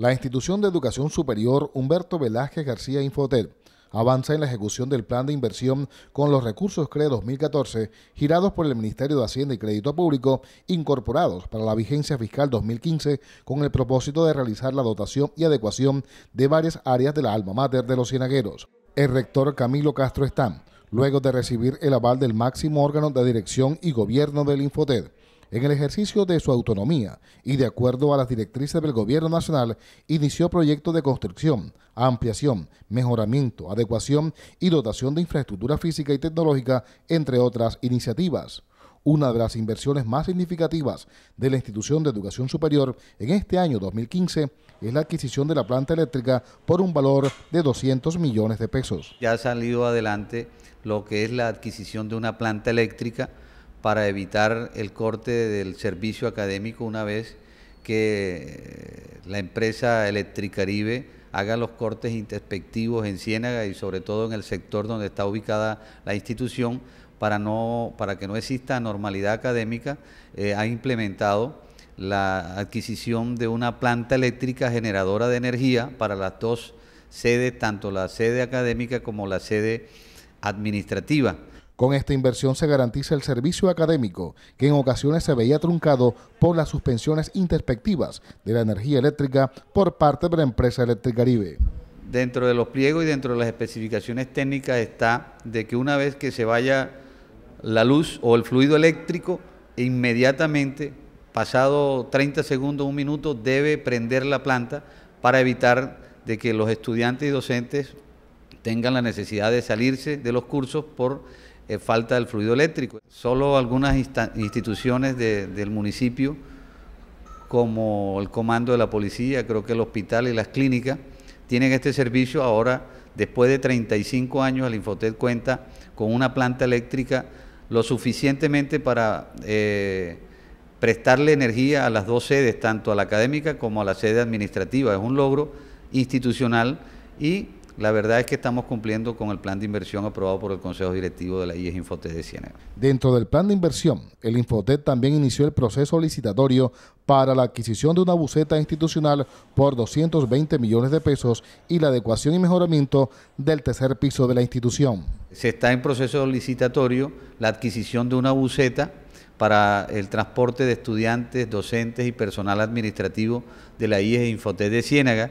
La institución de educación superior Humberto Velázquez García Infotel avanza en la ejecución del plan de inversión con los recursos CRE 2014 girados por el Ministerio de Hacienda y Crédito Público incorporados para la vigencia fiscal 2015 con el propósito de realizar la dotación y adecuación de varias áreas de la alma mater de los cienagueros. El rector Camilo Castro está, luego de recibir el aval del máximo órgano de dirección y gobierno del Infotel, en el ejercicio de su autonomía y de acuerdo a las directrices del Gobierno Nacional, inició proyectos de construcción, ampliación, mejoramiento, adecuación y dotación de infraestructura física y tecnológica, entre otras iniciativas una de las inversiones más significativas de la institución de educación superior en este año 2015 es la adquisición de la planta eléctrica por un valor de 200 millones de pesos. Ya ha salido adelante lo que es la adquisición de una planta eléctrica para evitar el corte del servicio académico una vez que eh, la empresa Electricaribe haga los cortes introspectivos en Ciénaga y sobre todo en el sector donde está ubicada la institución para, no, para que no exista normalidad académica, eh, ha implementado la adquisición de una planta eléctrica generadora de energía para las dos sedes, tanto la sede académica como la sede administrativa. Con esta inversión se garantiza el servicio académico, que en ocasiones se veía truncado por las suspensiones interspectivas de la energía eléctrica por parte de la empresa Eléctrica Electricaribe. Dentro de los pliegos y dentro de las especificaciones técnicas está de que una vez que se vaya la luz o el fluido eléctrico, inmediatamente, pasado 30 segundos, un minuto, debe prender la planta para evitar de que los estudiantes y docentes tengan la necesidad de salirse de los cursos por eh, falta del fluido eléctrico. Solo algunas instituciones del municipio, como el comando de la policía, creo que el hospital y las clínicas, tienen este servicio. Ahora, después de 35 años, el Infotel cuenta con una planta eléctrica lo suficientemente para eh, prestarle energía a las dos sedes, tanto a la académica como a la sede administrativa. Es un logro institucional y la verdad es que estamos cumpliendo con el plan de inversión aprobado por el Consejo Directivo de la IES Infotec de Ciénaga. Dentro del plan de inversión, el Infotec también inició el proceso licitatorio para la adquisición de una buceta institucional por 220 millones de pesos y la adecuación y mejoramiento del tercer piso de la institución. Se está en proceso licitatorio la adquisición de una buceta para el transporte de estudiantes, docentes y personal administrativo de la IES Infotec de Ciénaga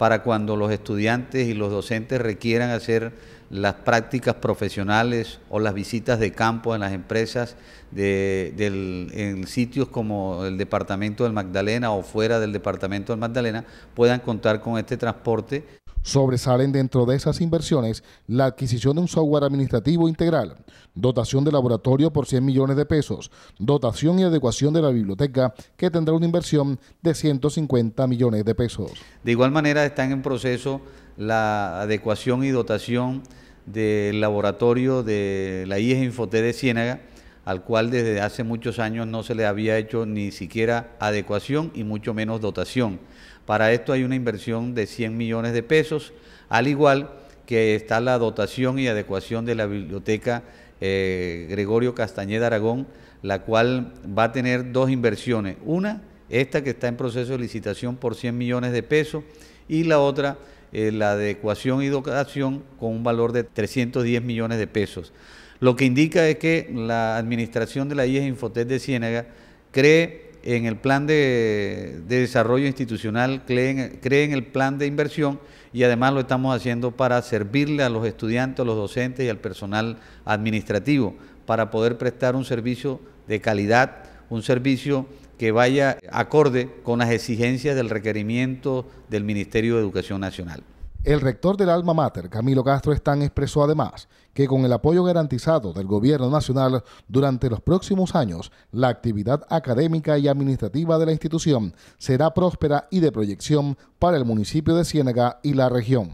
para cuando los estudiantes y los docentes requieran hacer las prácticas profesionales o las visitas de campo en las empresas en sitios como el departamento del Magdalena o fuera del departamento del Magdalena puedan contar con este transporte. Sobresalen dentro de esas inversiones la adquisición de un software administrativo integral, dotación de laboratorio por 100 millones de pesos, dotación y adecuación de la biblioteca que tendrá una inversión de 150 millones de pesos. De igual manera están en proceso la adecuación y dotación del laboratorio de la IES Infoté de Ciénaga, al cual desde hace muchos años no se le había hecho ni siquiera adecuación y mucho menos dotación. Para esto hay una inversión de 100 millones de pesos, al igual que está la dotación y adecuación de la biblioteca eh, Gregorio Castañeda Aragón, la cual va a tener dos inversiones. Una, esta que está en proceso de licitación por 100 millones de pesos, y la otra, eh, la adecuación y dotación con un valor de 310 millones de pesos. Lo que indica es que la administración de la IES Infotec de Ciénaga cree en el plan de, desarrollo institucional, cree en, el plan de inversión y además lo estamos haciendo para servirle a los estudiantes, a los docentes y al personal administrativo, para poder prestar un servicio de calidad, un servicio que vaya acorde con las exigencias del requerimiento del Ministerio de Educación Nacional. El rector del alma mater, Camilo Castro Están, expresó además que con el apoyo garantizado del Gobierno Nacional durante los próximos años, la actividad académica y administrativa de la institución será próspera y de proyección para el municipio de Ciénaga y la región.